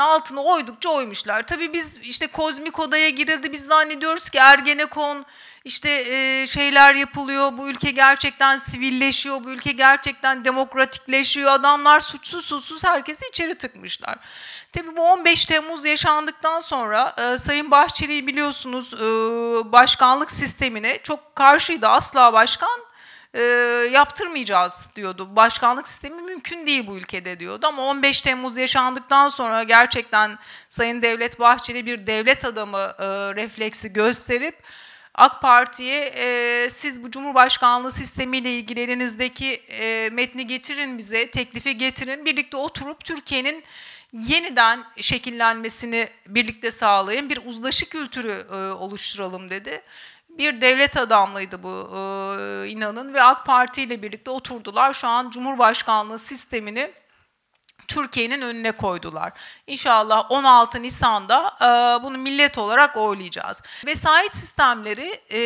altını oydukça oymuşlar. Tabii biz işte kozmik odaya girildi biz zannediyoruz ki Ergenekon işte e, şeyler yapılıyor. Bu ülke gerçekten sivilleşiyor. Bu ülke gerçekten demokratikleşiyor. Adamlar suçsuz suçsuz herkesi içeri tıkmışlar. Tabii bu 15 Temmuz yaşandıktan sonra e, Sayın Bahçeli biliyorsunuz e, başkanlık sistemine çok karşıydı. Asla başkan e, yaptırmayacağız diyordu. Başkanlık sistemi mümkün değil bu ülkede diyordu ama 15 Temmuz yaşandıktan sonra gerçekten Sayın Devlet Bahçeli bir devlet adamı e, refleksi gösterip AK Parti'ye e, siz bu Cumhurbaşkanlığı sistemiyle ilgili elinizdeki e, metni getirin bize, teklifi getirin. Birlikte oturup Türkiye'nin yeniden şekillenmesini birlikte sağlayın, bir uzlaşı kültürü e, oluşturalım dedi bir devlet adamlıydı bu e, inanın ve AK Parti ile birlikte oturdular. Şu an Cumhurbaşkanlığı sistemini Türkiye'nin önüne koydular. İnşallah 16 Nisan'da e, bunu millet olarak oylayacağız. Vesayet sistemleri e,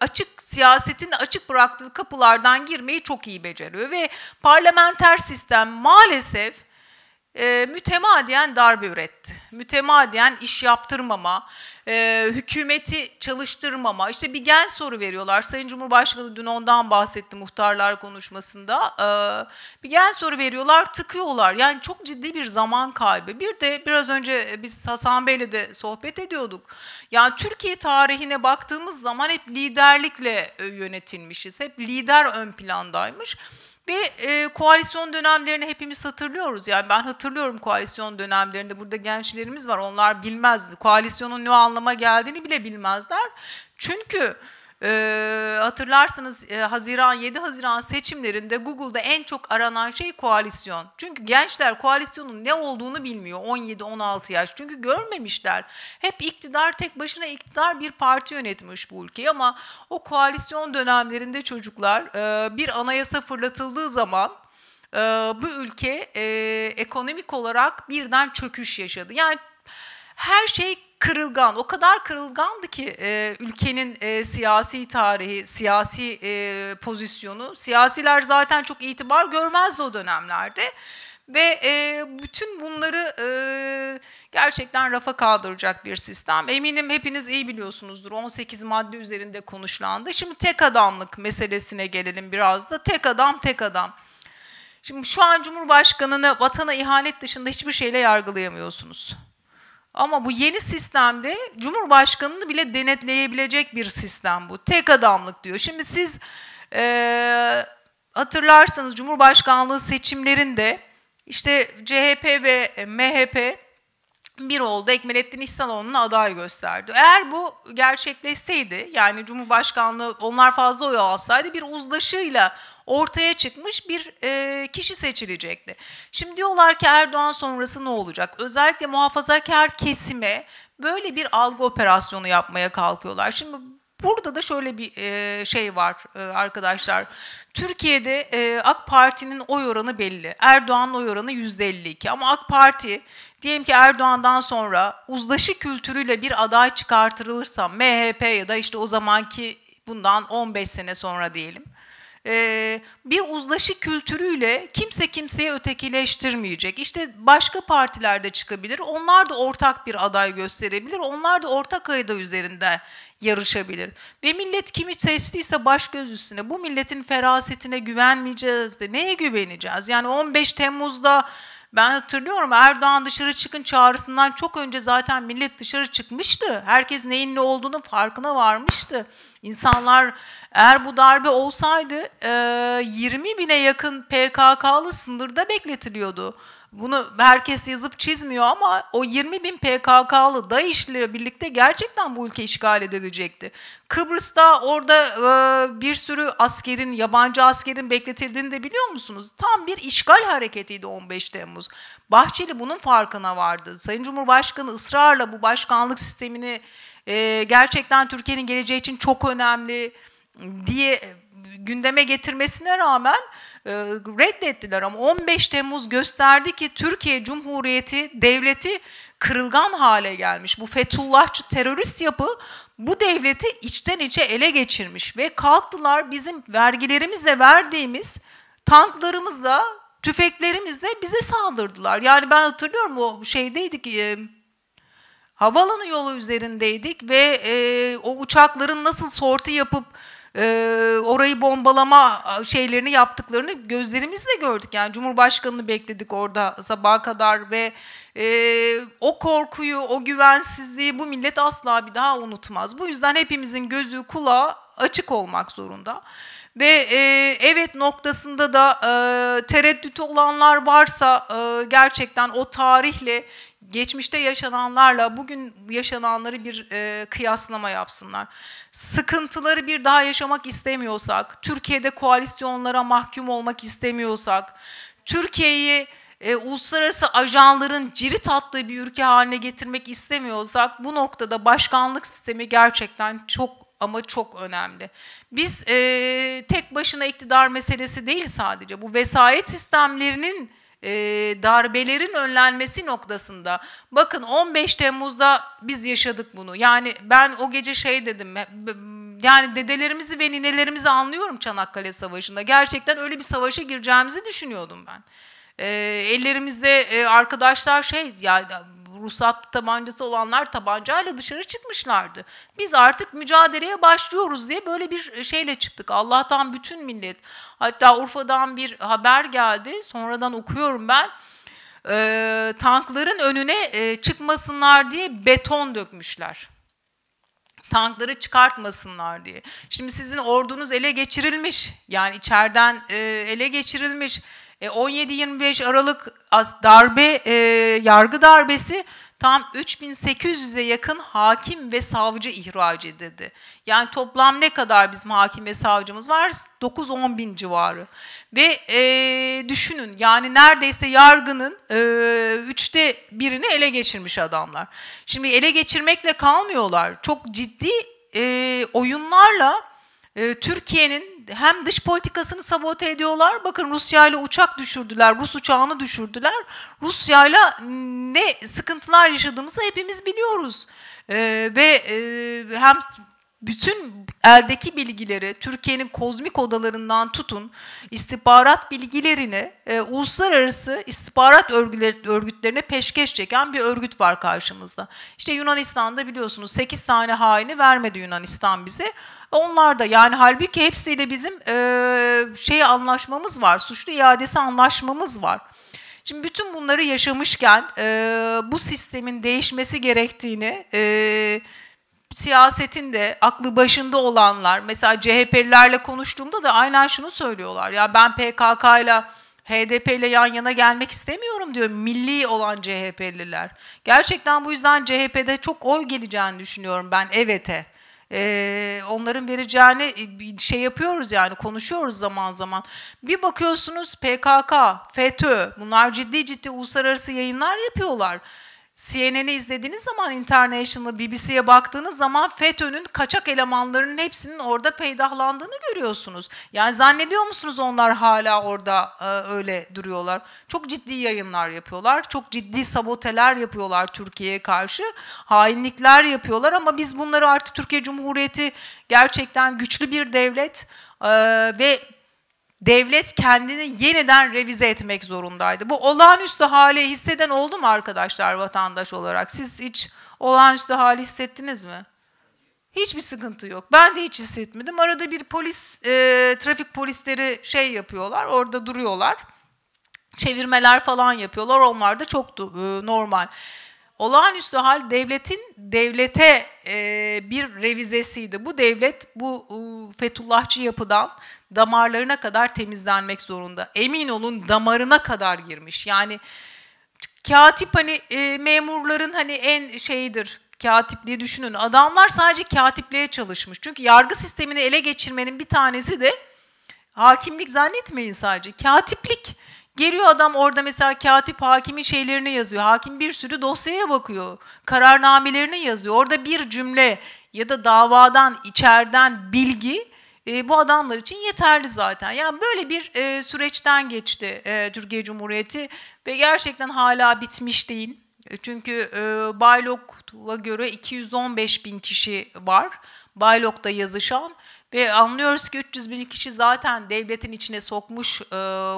açık siyasetin açık bıraktığı kapılardan girmeyi çok iyi beceriyor ve parlamenter sistem maalesef e, mütemadiyen darbe üretti. Mütemadiyen iş yaptırmama, e, hükümeti çalıştırmama, işte bir gen soru veriyorlar. Sayın Cumhurbaşkanı dün ondan bahsetti muhtarlar konuşmasında. E, bir gen soru veriyorlar, tıkıyorlar. Yani çok ciddi bir zaman kaybı. Bir de biraz önce biz Hasan Bey'le de sohbet ediyorduk. Yani Türkiye tarihine baktığımız zaman hep liderlikle e, yönetilmişiz. Hep lider ön plandaymış. Ve e, koalisyon dönemlerini hepimiz hatırlıyoruz. Yani ben hatırlıyorum koalisyon dönemlerinde burada gençlerimiz var. Onlar bilmezdi. Koalisyonun ne anlama geldiğini bile bilmezler. Çünkü ee, hatırlarsınız e, Haziran 7 Haziran seçimlerinde Google'da en çok aranan şey koalisyon. Çünkü gençler koalisyonun ne olduğunu bilmiyor 17-16 yaş. Çünkü görmemişler. Hep iktidar tek başına iktidar bir parti yönetmiş bu ülkeyi ama o koalisyon dönemlerinde çocuklar e, bir anayasa fırlatıldığı zaman e, bu ülke e, ekonomik olarak birden çöküş yaşadı. Yani her şey kırılgan. O kadar kırılgandı ki e, ülkenin e, siyasi tarihi, siyasi e, pozisyonu. Siyasiler zaten çok itibar görmezdi o dönemlerde. Ve e, bütün bunları e, gerçekten rafa kaldıracak bir sistem. Eminim hepiniz iyi biliyorsunuzdur. 18 madde üzerinde konuşlandı. Şimdi tek adamlık meselesine gelelim biraz da. Tek adam, tek adam. Şimdi şu an Cumhurbaşkanını vatana ihanet dışında hiçbir şeyle yargılayamıyorsunuz. Ama bu yeni sistemde Cumhurbaşkanı'nı bile denetleyebilecek bir sistem bu. Tek adamlık diyor. Şimdi siz e, hatırlarsanız Cumhurbaşkanlığı seçimlerinde işte CHP ve MHP bir oldu. Ekmelettin İhsanoğlu'nu aday gösterdi. Eğer bu gerçekleşseydi yani Cumhurbaşkanlığı onlar fazla oy alsaydı bir uzlaşıyla ortaya çıkmış bir e, kişi seçilecekti. Şimdi diyorlar ki Erdoğan sonrası ne olacak? Özellikle muhafazakar kesime böyle bir algı operasyonu yapmaya kalkıyorlar. Şimdi burada da şöyle bir e, şey var e, arkadaşlar. Türkiye'de e, AK Parti'nin oy oranı belli. Erdoğan'ın oy oranı %52 ama AK Parti diyelim ki Erdoğan'dan sonra uzlaşı kültürüyle bir aday çıkartırılırsa MHP ya da işte o zamanki bundan 15 sene sonra diyelim ee, bir uzlaşı kültürüyle kimse kimseyi ötekileştirmeyecek. İşte başka partilerde çıkabilir. Onlar da ortak bir aday gösterebilir. Onlar da ortak ayda üzerinde yarışabilir. Ve millet kimi seçtiyse baş göz üstüne bu milletin ferasetine güvenmeyeceğiz de neye güveneceğiz? Yani 15 Temmuz'da ben hatırlıyorum Erdoğan dışarı çıkın çağrısından çok önce zaten millet dışarı çıkmıştı. Herkes neyin ne olduğunu farkına varmıştı. İnsanlar eğer bu darbe olsaydı 20 bine yakın PKK'lı sınırda bekletiliyordu. Bunu herkes yazıp çizmiyor ama o 20 bin PKK'lı DAEŞ'le birlikte gerçekten bu ülke işgal edilecekti. Kıbrıs'ta orada e, bir sürü askerin, yabancı askerin bekletildiğini de biliyor musunuz? Tam bir işgal hareketiydi 15 Temmuz. Bahçeli bunun farkına vardı. Sayın Cumhurbaşkanı ısrarla bu başkanlık sistemini e, gerçekten Türkiye'nin geleceği için çok önemli diye gündeme getirmesine rağmen... Ee, reddettiler ama 15 Temmuz gösterdi ki Türkiye Cumhuriyeti devleti kırılgan hale gelmiş. Bu Fethullahçı terörist yapı bu devleti içten içe ele geçirmiş ve kalktılar bizim vergilerimizle verdiğimiz tanklarımızla, tüfeklerimizle bize saldırdılar. Yani ben hatırlıyorum o şeydeydik e, havaalanı yolu üzerindeydik ve e, o uçakların nasıl sortu yapıp e, orayı bombalama şeylerini yaptıklarını gözlerimizle gördük. Yani Cumhurbaşkanı'nı bekledik orada sabaha kadar ve e, o korkuyu, o güvensizliği bu millet asla bir daha unutmaz. Bu yüzden hepimizin gözü, kulağı açık olmak zorunda. Ve e, evet noktasında da e, tereddüt olanlar varsa e, gerçekten o tarihle geçmişte yaşananlarla bugün yaşananları bir e, kıyaslama yapsınlar. Sıkıntıları bir daha yaşamak istemiyorsak, Türkiye'de koalisyonlara mahkum olmak istemiyorsak, Türkiye'yi e, uluslararası ajanların cirit attığı bir ülke haline getirmek istemiyorsak bu noktada başkanlık sistemi gerçekten çok ama çok önemli. Biz e, tek başına iktidar meselesi değil sadece bu vesayet sistemlerinin e, darbelerin önlenmesi noktasında bakın 15 Temmuz'da biz yaşadık bunu. Yani ben o gece şey dedim e, yani dedelerimizi ve ninelerimizi anlıyorum Çanakkale Savaşı'nda. Gerçekten öyle bir savaşa gireceğimizi düşünüyordum ben. E, ellerimizde e, arkadaşlar şey ya ruhsatlı tabancası olanlar tabancayla dışarı çıkmışlardı. Biz artık mücadeleye başlıyoruz diye böyle bir e, şeyle çıktık. Allah'tan bütün millet. Hatta Urfa'dan bir haber geldi. Sonradan okuyorum ben e, tankların önüne e, çıkmasınlar diye beton dökmüşler. Tankları çıkartmasınlar diye. Şimdi sizin ordunuz ele geçirilmiş. Yani içeriden e, ele geçirilmiş. 17-25 e, Aralık darbe, e, yargı darbesi tam 3800'e yakın hakim ve savcı ihraç edildi. Yani toplam ne kadar bizim hakim ve savcımız var? 9-10 bin civarı. Ve e, düşünün yani neredeyse yargının e, üçte birini ele geçirmiş adamlar. Şimdi ele geçirmekle kalmıyorlar. Çok ciddi e, oyunlarla e, Türkiye'nin hem dış politikasını sabote ediyorlar. Bakın Rusya ile uçak düşürdüler, Rus uçağını düşürdüler. Rusya ile ne sıkıntılar yaşadığımızı hepimiz biliyoruz. Ee, ve e, hem bütün eldeki bilgileri Türkiye'nin kozmik odalarından tutun istihbarat bilgilerini e, uluslararası istihbarat örgüleri, örgütlerine peşkeş çeken bir örgüt var karşımızda. İşte Yunanistan'da biliyorsunuz 8 tane haini vermedi Yunanistan bize. Onlar da yani halbuki hepsiyle bizim e, şey anlaşmamız var, suçlu iadesi anlaşmamız var. Şimdi bütün bunları yaşamışken e, bu sistemin değişmesi gerektiğini e, siyasetin de aklı başında olanlar mesela CHP'lilerle konuştuğumda da aynen şunu söylüyorlar. Ya ben PKK ile HDP ile yan yana gelmek istemiyorum diyor milli olan CHP'liler. Gerçekten bu yüzden CHP'de çok oy geleceğini düşünüyorum ben evet'e. Ee, onların vereceğini e, şey yapıyoruz yani konuşuyoruz zaman zaman. Bir bakıyorsunuz PKK, FETÖ bunlar ciddi ciddi uluslararası yayınlar yapıyorlar. CNN'i izlediğiniz zaman International, BBC'ye baktığınız zaman FETÖ'nün kaçak elemanlarının hepsinin orada peydahlandığını görüyorsunuz. Yani zannediyor musunuz onlar hala orada e, öyle duruyorlar? Çok ciddi yayınlar yapıyorlar, çok ciddi saboteler yapıyorlar Türkiye'ye karşı, hainlikler yapıyorlar ama biz bunları artık Türkiye Cumhuriyeti gerçekten güçlü bir devlet e, ve devlet kendini yeniden revize etmek zorundaydı. Bu olağanüstü hali hisseden oldu mu arkadaşlar vatandaş olarak? Siz hiç olağanüstü hali hissettiniz mi? Hiçbir sıkıntı yok. Ben de hiç hissetmedim. Arada bir polis, e, trafik polisleri şey yapıyorlar, orada duruyorlar. Çevirmeler falan yapıyorlar. Onlar da çok e, normal. Olağanüstü hal devletin devlete e, bir revizesiydi. Bu devlet bu e, Fethullahçı yapıdan damarlarına kadar temizlenmek zorunda. Emin olun damarına kadar girmiş. Yani katip hani e, memurların hani en şeyidir katipliği düşünün. Adamlar sadece katipliğe çalışmış. Çünkü yargı sistemini ele geçirmenin bir tanesi de hakimlik zannetmeyin sadece. Katiplik. Geliyor adam orada mesela katip hakimin şeylerini yazıyor. Hakim bir sürü dosyaya bakıyor. Kararnamelerini yazıyor. Orada bir cümle ya da davadan, içeriden bilgi e, bu adamlar için yeterli zaten. Yani böyle bir e, süreçten geçti e, Türkiye Cumhuriyeti ve gerçekten hala bitmiş değil. E, çünkü e, Baylok'a göre 215 bin kişi var Baylok'ta yazışan ve anlıyoruz ki 300 bin kişi zaten devletin içine sokmuş e,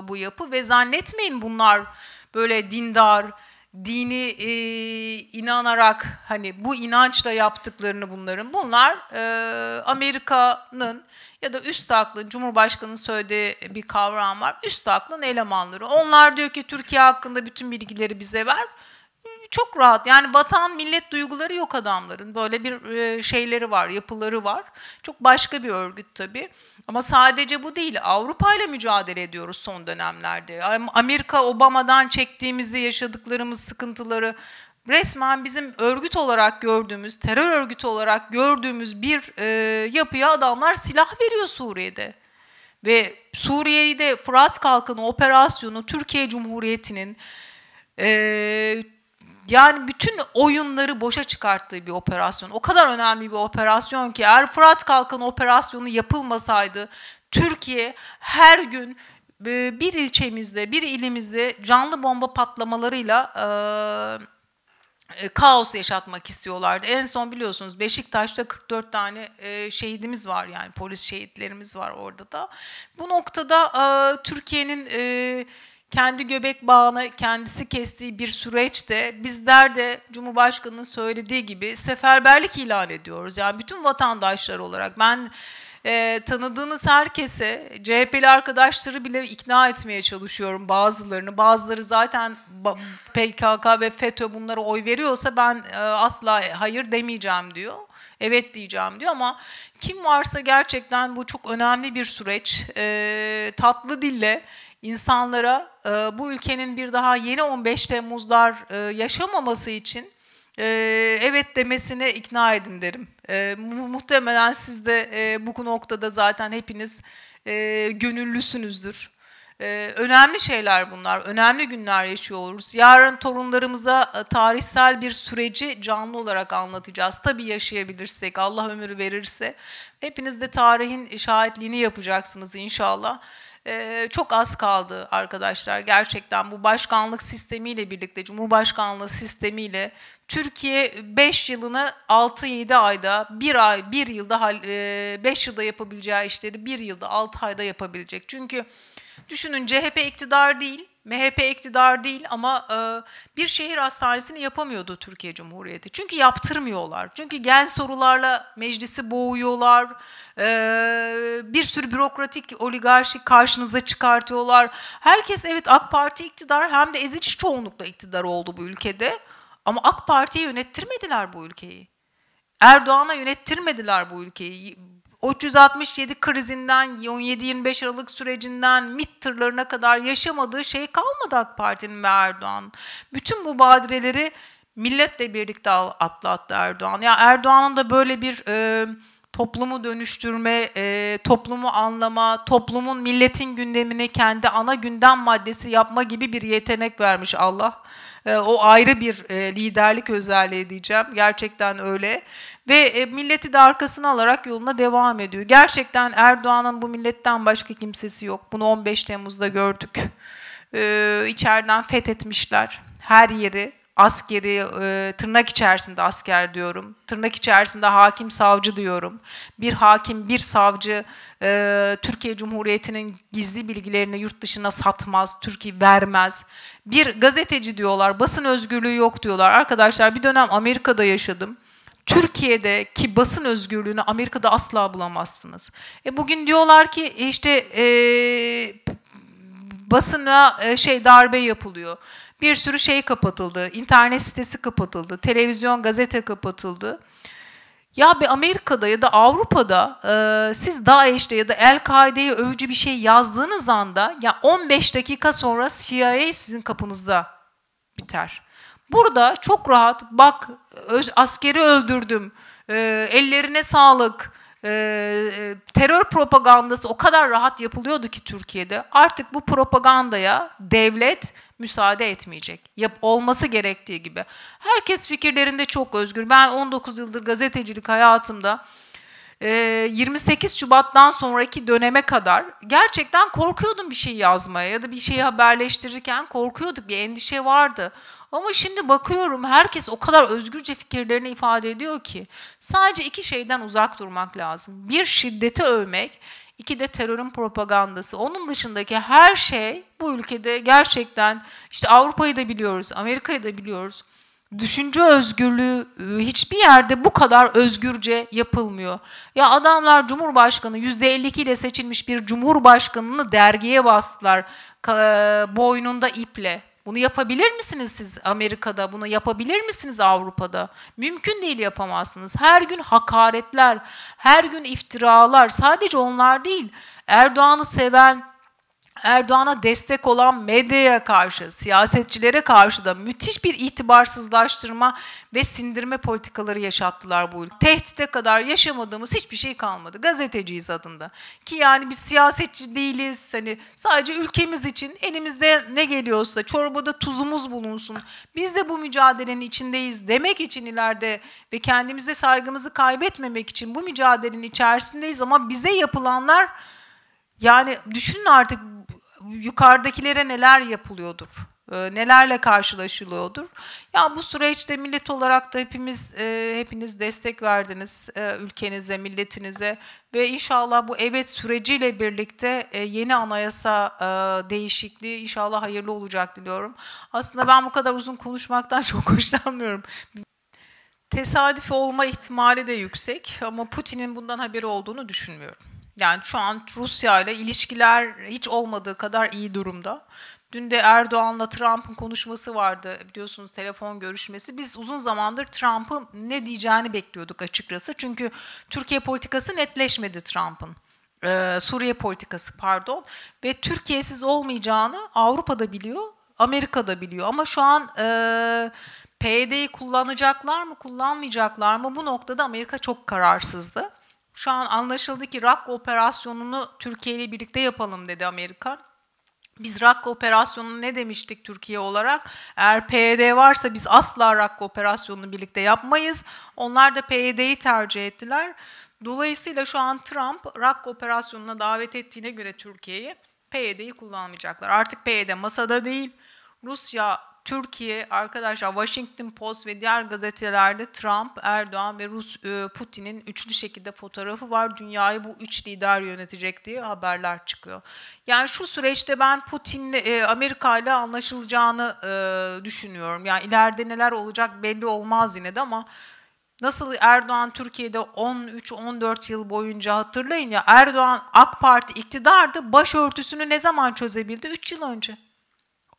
bu yapı ve zannetmeyin bunlar böyle dindar, dini e, inanarak hani bu inançla yaptıklarını bunların bunlar e, Amerika'nın ya da üst aklın Cumhurbaşkanı'nın söylediği bir kavram var. Üst aklın elemanları. Onlar diyor ki Türkiye hakkında bütün bilgileri bize ver. Çok rahat yani vatan millet duyguları yok adamların böyle bir e, şeyleri var yapıları var çok başka bir örgüt tabi ama sadece bu değil Avrupa ile mücadele ediyoruz son dönemlerde Amerika Obama'dan çektiğimizi yaşadıklarımız sıkıntıları resmen bizim örgüt olarak gördüğümüz, terör örgütü olarak gördüğümüz bir e, yapıya adamlar silah veriyor Suriye'de. Ve Suriye'yi de Fırat Kalkanı operasyonu Türkiye Cumhuriyeti'nin e, yani bütün oyunları boşa çıkarttığı bir operasyon. O kadar önemli bir operasyon ki eğer Fırat Kalkanı operasyonu yapılmasaydı Türkiye her gün e, bir ilçemizde, bir ilimizde canlı bomba patlamalarıyla e, e, kaos yaşatmak istiyorlardı. En son biliyorsunuz Beşiktaş'ta 44 tane e, şehidimiz var yani polis şehitlerimiz var orada da. Bu noktada e, Türkiye'nin e, kendi göbek bağını kendisi kestiği bir süreçte bizler de Cumhurbaşkanı'nın söylediği gibi seferberlik ilan ediyoruz. Yani bütün vatandaşlar olarak ben e, tanıdığınız herkese CHP'li arkadaşları bile ikna etmeye çalışıyorum bazılarını. Bazıları zaten PKK ve FETÖ bunlara oy veriyorsa ben e, asla hayır demeyeceğim diyor evet diyeceğim diyor ama kim varsa gerçekten bu çok önemli bir süreç. E, tatlı dille insanlara e, bu ülkenin bir daha yeni 15 Temmuzlar e, yaşamaması için e, evet demesine ikna edin derim. E, mu muhtemelen siz de e, bu noktada zaten hepiniz e, gönüllüsünüzdür. E, önemli şeyler bunlar, önemli günler yaşıyoruz. Yarın torunlarımıza e, tarihsel bir süreci canlı olarak anlatacağız. Tabii yaşayabilirsek, Allah ömür verirse. Hepiniz de tarihin şahitliğini yapacaksınız inşallah. Ee, çok az kaldı arkadaşlar gerçekten bu başkanlık sistemiyle birlikte Cumhurbaşkanlığı sistemiyle Türkiye 5 yılını 6-7 ayda, 1 ay, 1 yılda 5 e, yılda yapabileceği işleri 1 yılda 6 ayda yapabilecek. Çünkü düşünün CHP iktidar değil, MHP iktidar değil ama e, bir şehir hastanesini yapamıyordu Türkiye Cumhuriyeti. Çünkü yaptırmıyorlar. Çünkü gen sorularla meclisi boğuyorlar. E, bir sürü bürokratik oligarşik karşınıza çıkartıyorlar. Herkes evet AK Parti iktidar hem de ezici çoğunlukla iktidar oldu bu ülkede. Ama AK Parti'ye yönettirmediler bu ülkeyi. Erdoğan'a yönettirmediler bu ülkeyi. 367 krizinden, 17-25 Aralık sürecinden, MİT tırlarına kadar yaşamadığı şey kalmadı AK Parti'nin ve Erdoğan'ın. Bütün bu badireleri milletle birlikte atlattı Erdoğan. Ya yani Erdoğan'ın da böyle bir e, toplumu dönüştürme, e, toplumu anlama, toplumun milletin gündemini kendi ana gündem maddesi yapma gibi bir yetenek vermiş Allah. E, o ayrı bir e, liderlik özelliği diyeceğim. Gerçekten öyle. Ve e, milleti de arkasına alarak yoluna devam ediyor. Gerçekten Erdoğan'ın bu milletten başka kimsesi yok. Bunu 15 Temmuz'da gördük. İçeriden fethetmişler her yeri askeri e, tırnak içerisinde asker diyorum. Tırnak içerisinde hakim savcı diyorum. Bir hakim bir savcı e, Türkiye Cumhuriyeti'nin gizli bilgilerini yurt dışına satmaz, Türkiye vermez. Bir gazeteci diyorlar, basın özgürlüğü yok diyorlar. Arkadaşlar bir dönem Amerika'da yaşadım. Türkiye'deki basın özgürlüğünü Amerika'da asla bulamazsınız. E bugün diyorlar ki işte e, basına e, şey darbe yapılıyor bir sürü şey kapatıldı. İnternet sitesi kapatıldı, televizyon, gazete kapatıldı. Ya bir Amerika'da ya da Avrupa'da e, siz DAEŞ'te ya da El-Kaide'ye övücü bir şey yazdığınız anda ya 15 dakika sonra CIA sizin kapınızda biter. Burada çok rahat bak öz, askeri öldürdüm, e, ellerine sağlık, e, e terör propagandası o kadar rahat yapılıyordu ki Türkiye'de. Artık bu propagandaya devlet müsaade etmeyecek. Yap olması gerektiği gibi. Herkes fikirlerinde çok özgür. Ben 19 yıldır gazetecilik hayatımda 28 e, Şubat'tan sonraki döneme kadar gerçekten korkuyordum bir şey yazmaya ya da bir şeyi haberleştirirken korkuyorduk bir endişe vardı. Ama şimdi bakıyorum herkes o kadar özgürce fikirlerini ifade ediyor ki sadece iki şeyden uzak durmak lazım. Bir şiddeti övmek, İki de terörün propagandası. Onun dışındaki her şey bu ülkede gerçekten işte Avrupa'yı da biliyoruz, Amerika'yı da biliyoruz. Düşünce özgürlüğü e, hiçbir yerde bu kadar özgürce yapılmıyor. Ya adamlar Cumhurbaşkanı %52 ile seçilmiş bir Cumhurbaşkanını dergiye bastılar e, boynunda iple. Bunu yapabilir misiniz siz Amerika'da? Bunu yapabilir misiniz Avrupa'da? Mümkün değil yapamazsınız. Her gün hakaretler, her gün iftiralar sadece onlar değil. Erdoğan'ı seven, Erdoğan'a destek olan medyaya karşı, siyasetçilere karşı da müthiş bir itibarsızlaştırma ve sindirme politikaları yaşattılar bu ülke. Tehdite kadar yaşamadığımız hiçbir şey kalmadı. Gazeteciyiz adında. Ki yani biz siyasetçi değiliz. Hani sadece ülkemiz için elimizde ne geliyorsa çorbada tuzumuz bulunsun. Biz de bu mücadelenin içindeyiz demek için ileride ve kendimize saygımızı kaybetmemek için bu mücadelenin içerisindeyiz ama bize yapılanlar yani düşünün artık yukarıdakilere neler yapılıyordur? Ee, nelerle karşılaşılıyordur. Ya bu süreçte millet olarak da hepimiz e, hepiniz destek verdiniz e, ülkenize, milletinize ve inşallah bu evet süreciyle birlikte e, yeni anayasa e, değişikliği inşallah hayırlı olacak diliyorum. Aslında ben bu kadar uzun konuşmaktan çok hoşlanmıyorum. Tesadüf olma ihtimali de yüksek ama Putin'in bundan haberi olduğunu düşünmüyorum. Yani şu an Rusya ile ilişkiler hiç olmadığı kadar iyi durumda. Dün de Erdoğan'la Trump'ın konuşması vardı biliyorsunuz telefon görüşmesi. Biz uzun zamandır Trump'ın ne diyeceğini bekliyorduk açıkçası. Çünkü Türkiye politikası netleşmedi Trump'ın. Ee, Suriye politikası pardon. Ve Türkiye'siz olmayacağını Avrupa'da biliyor, Amerika'da biliyor. Ama şu an e, PYD'yi kullanacaklar mı, kullanmayacaklar mı bu noktada Amerika çok kararsızdı. Şu an anlaşıldı ki rak operasyonunu Türkiye ile birlikte yapalım dedi Amerika. Biz rak operasyonunu ne demiştik Türkiye olarak? Eğer PYD e varsa biz asla rak operasyonunu birlikte yapmayız. Onlar da PYD'yi e tercih ettiler. Dolayısıyla şu an Trump rak operasyonuna davet ettiğine göre Türkiye'yi PYD'yi e kullanmayacaklar. Artık PYD masada değil. Rusya Türkiye arkadaşlar Washington Post ve diğer gazetelerde Trump, Erdoğan ve Rus e, Putin'in üçlü şekilde fotoğrafı var. Dünyayı bu üç lider yönetecek diye haberler çıkıyor. Yani şu süreçte ben Putin e, Amerika ile anlaşılacağını e, düşünüyorum. Yani ileride neler olacak belli olmaz yine de ama Nasıl Erdoğan Türkiye'de 13-14 yıl boyunca hatırlayın ya Erdoğan AK Parti iktidardı başörtüsünü ne zaman çözebildi? 3 yıl önce.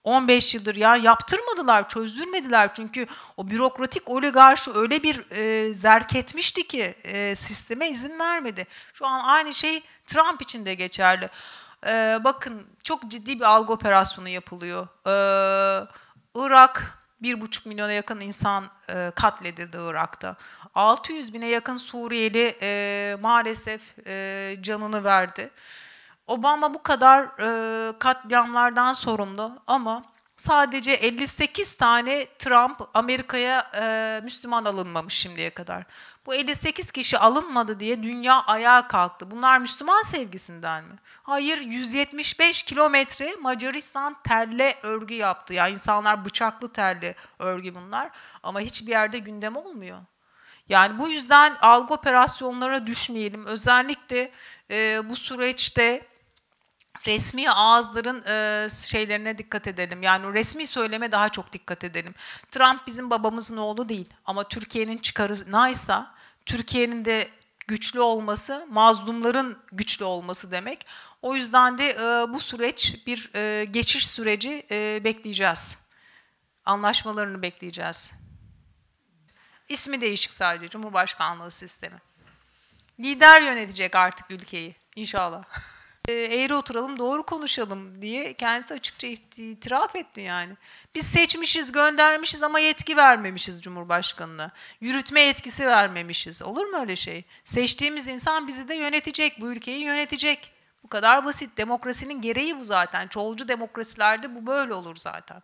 15 yıldır ya yaptırmadılar, çözdürmediler. Çünkü o bürokratik oligarşi öyle bir e, zerk etmişti ki e, sisteme izin vermedi. Şu an aynı şey Trump için de geçerli. E, bakın çok ciddi bir algı operasyonu yapılıyor. E, Irak 1,5 milyona yakın insan e, katledildi Irak'ta. 600 bine yakın Suriyeli e, maalesef e, canını verdi. E, Obama bu kadar e, katliamlardan sorumlu ama sadece 58 tane Trump Amerika'ya e, Müslüman alınmamış şimdiye kadar. Bu 58 kişi alınmadı diye dünya ayağa kalktı. Bunlar Müslüman sevgisinden mi? Hayır 175 kilometre Macaristan terle örgü yaptı. Yani insanlar bıçaklı terli örgü bunlar ama hiçbir yerde gündem olmuyor. Yani bu yüzden algı operasyonlara düşmeyelim. Özellikle e, bu süreçte resmi ağızların e, şeylerine dikkat edelim. Yani resmi söyleme daha çok dikkat edelim. Trump bizim babamızın oğlu değil ama Türkiye'nin çıkarı çıkarınaysa Türkiye'nin de güçlü olması mazlumların güçlü olması demek. O yüzden de e, bu süreç bir e, geçiş süreci e, bekleyeceğiz. Anlaşmalarını bekleyeceğiz. İsmi değişik sadece Cumhurbaşkanlığı sistemi. Lider yönetecek artık ülkeyi inşallah. E, eğri oturalım, doğru konuşalım diye kendisi açıkça itiraf etti yani. Biz seçmişiz, göndermişiz ama yetki vermemişiz Cumhurbaşkanı'na. Yürütme yetkisi vermemişiz. Olur mu öyle şey? Seçtiğimiz insan bizi de yönetecek, bu ülkeyi yönetecek. Bu kadar basit. Demokrasinin gereği bu zaten. Çolcu demokrasilerde bu böyle olur zaten.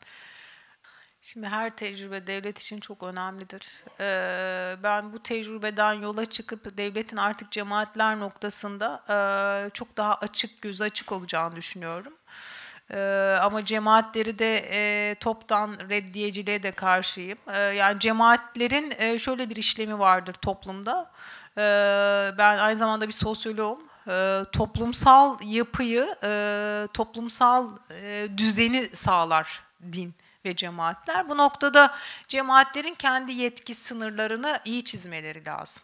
Şimdi her tecrübe devlet için çok önemlidir. Ee, ben bu tecrübeden yola çıkıp devletin artık cemaatler noktasında ee, çok daha açık, göz açık olacağını düşünüyorum. Ee, ama cemaatleri de e, toptan reddiyeciliğe de karşıyım. yani cemaatlerin e, şöyle bir işlemi vardır toplumda. ben aynı zamanda bir sosyoloğum toplumsal yapıyı, e, toplumsal düzeni sağlar din ve cemaatler. Bu noktada cemaatlerin kendi yetki sınırlarını iyi çizmeleri lazım.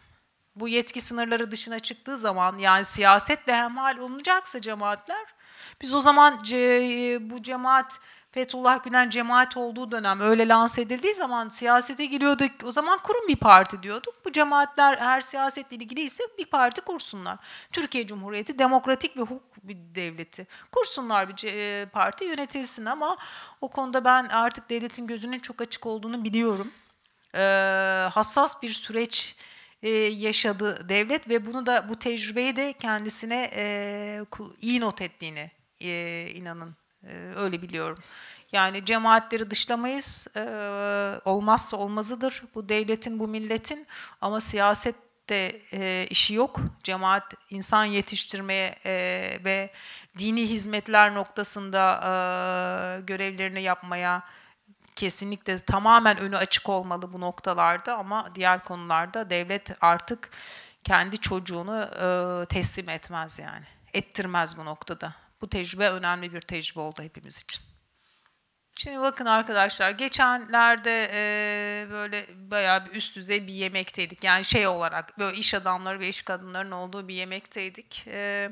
Bu yetki sınırları dışına çıktığı zaman yani siyasetle hemhal olunacaksa cemaatler biz o zaman ce, bu cemaat Fethullah Gülen cemaat olduğu dönem öyle lanse edildiği zaman siyasete giriyorduk. O zaman kurun bir parti diyorduk. Bu cemaatler her siyasetle ilgiliyse bir parti kursunlar. Türkiye Cumhuriyeti demokratik ve hukuk bir devleti. Kursunlar bir e, parti yönetilsin ama o konuda ben artık devletin gözünün çok açık olduğunu biliyorum. Ee, hassas bir süreç e, yaşadı devlet ve bunu da bu tecrübeyi de kendisine e, iyi not ettiğini e, inanın ee, öyle biliyorum. Yani cemaatleri dışlamayız. Ee, olmazsa olmazıdır. Bu devletin, bu milletin. Ama siyasette e, işi yok. Cemaat insan yetiştirmeye e, ve dini hizmetler noktasında e, görevlerini yapmaya kesinlikle tamamen önü açık olmalı bu noktalarda ama diğer konularda devlet artık kendi çocuğunu teslim etmez yani. Ettirmez bu noktada. Bu tecrübe önemli bir tecrübe oldu hepimiz için. Şimdi bakın arkadaşlar geçenlerde e, böyle bayağı bir üst düzey bir yemekteydik. Yani şey olarak böyle iş adamları ve iş kadınların olduğu bir yemekteydik. E,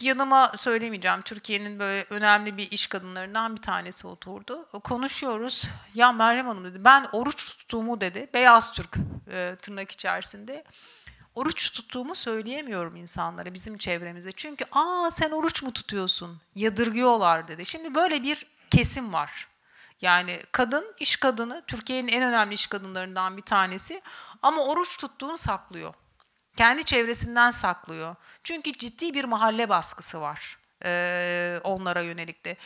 yanıma söylemeyeceğim Türkiye'nin böyle önemli bir iş kadınlarından bir tanesi oturdu. Konuşuyoruz. Ya Meryem Hanım dedi ben oruç tuttuğumu dedi. Beyaz Türk e, tırnak içerisinde oruç tuttuğumu söyleyemiyorum insanlara bizim çevremizde. Çünkü aa sen oruç mu tutuyorsun? Yadırgıyorlar dedi. Şimdi böyle bir kesim var. Yani kadın, iş kadını, Türkiye'nin en önemli iş kadınlarından bir tanesi ama oruç tuttuğunu saklıyor. Kendi çevresinden saklıyor. Çünkü ciddi bir mahalle baskısı var e, onlara yönelik de.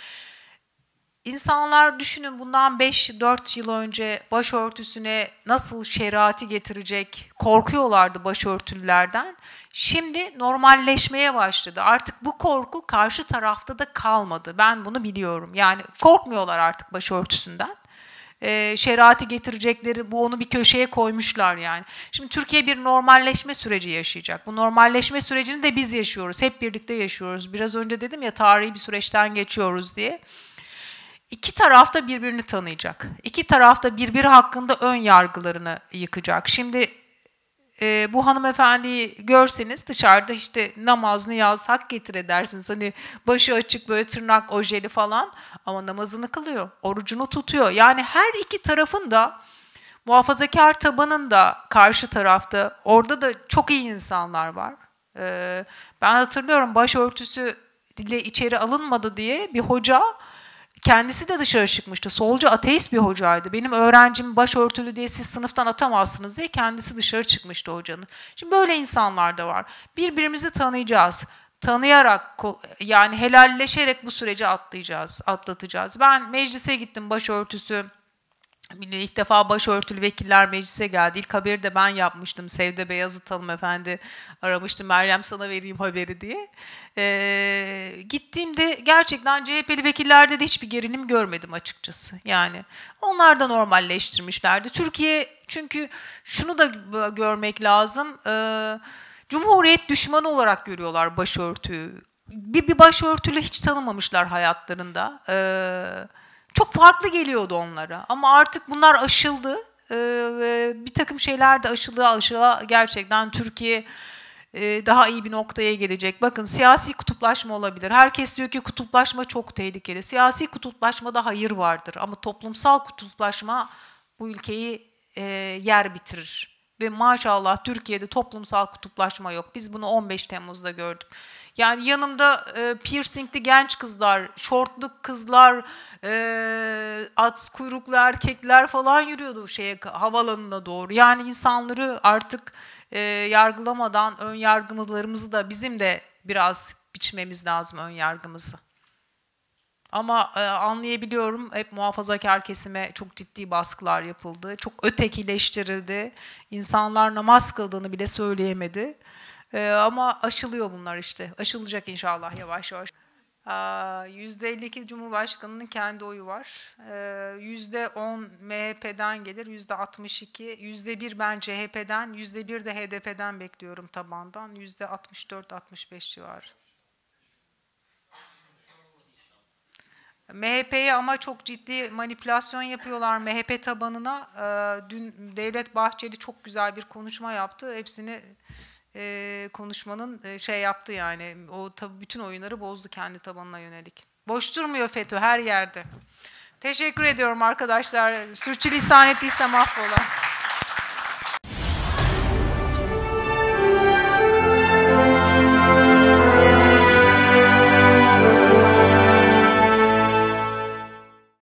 İnsanlar düşünün bundan 5-4 yıl önce başörtüsüne nasıl şerati getirecek korkuyorlardı başörtülülerden. Şimdi normalleşmeye başladı. Artık bu korku karşı tarafta da kalmadı. Ben bunu biliyorum. Yani korkmuyorlar artık başörtüsünden e, ee, şerati getirecekleri bu onu bir köşeye koymuşlar yani. Şimdi Türkiye bir normalleşme süreci yaşayacak. Bu normalleşme sürecini de biz yaşıyoruz. Hep birlikte yaşıyoruz. Biraz önce dedim ya tarihi bir süreçten geçiyoruz diye. İki tarafta birbirini tanıyacak. İki tarafta birbiri hakkında ön yargılarını yıkacak. Şimdi e, bu hanımefendiyi görseniz dışarıda işte namazını yaz hak getir edersiniz. Hani başı açık böyle tırnak ojeli falan ama namazını kılıyor, orucunu tutuyor. Yani her iki tarafın da muhafazakar tabanın da karşı tarafta orada da çok iyi insanlar var. E, ben hatırlıyorum başörtüsü dile içeri alınmadı diye bir hoca kendisi de dışarı çıkmıştı. Solcu ateist bir hocaydı. Benim öğrencim başörtülü diye siz sınıftan atamazsınız diye kendisi dışarı çıkmıştı hocanın. Şimdi böyle insanlar da var. Birbirimizi tanıyacağız. Tanıyarak yani helalleşerek bu süreci atlayacağız, atlatacağız. Ben meclise gittim başörtüsü, Biliyor, ilk defa başörtülü vekiller meclise geldi. İlk haberi de ben yapmıştım. Sevde Beyazıt hanımefendi aramıştım. Meryem sana vereyim haberi diye. Ee, gittiğimde gerçekten CHP'li vekillerde de hiçbir gerilim görmedim açıkçası. Yani onlar da normalleştirmişlerdi. Türkiye çünkü şunu da görmek lazım. Ee, Cumhuriyet düşmanı olarak görüyorlar başörtüyü. Bir, bir başörtülü hiç tanımamışlar hayatlarında. Evet çok farklı geliyordu onlara. Ama artık bunlar aşıldı. Ee, bir takım şeyler de aşıldı. aşıla gerçekten Türkiye e, daha iyi bir noktaya gelecek. Bakın siyasi kutuplaşma olabilir. Herkes diyor ki kutuplaşma çok tehlikeli. Siyasi kutuplaşmada hayır vardır ama toplumsal kutuplaşma bu ülkeyi e, yer bitirir. Ve maşallah Türkiye'de toplumsal kutuplaşma yok. Biz bunu 15 Temmuz'da gördük. Yani yanımda e, piercingli genç kızlar, şortlu kızlar, e, at kuyruklu erkekler falan yürüyordu şeye havalanına doğru. Yani insanları artık e, yargılamadan ön yargımızlarımızı da bizim de biraz biçmemiz lazım ön yargımızı. Ama e, anlayabiliyorum hep muhafazakar kesime çok ciddi baskılar yapıldı. Çok ötekileştirildi. İnsanlar namaz kıldığını bile söyleyemedi. E, ama aşılıyor bunlar işte. Aşılacak inşallah yavaş yavaş. E, %52 Cumhurbaşkanı'nın kendi oyu var. E, ee, %10 MHP'den gelir, %62. %1 ben CHP'den, %1 de HDP'den bekliyorum tabandan. %64-65 civarı. MHP'ye ama çok ciddi manipülasyon yapıyorlar MHP tabanına. Ee, dün Devlet Bahçeli çok güzel bir konuşma yaptı. Hepsini e, konuşmanın e, şey yaptı yani. O tabii bütün oyunları bozdu kendi tabanına yönelik. Boş durmuyor FETÖ her yerde. Teşekkür ediyorum arkadaşlar. Sürçülisan ettiysem affola.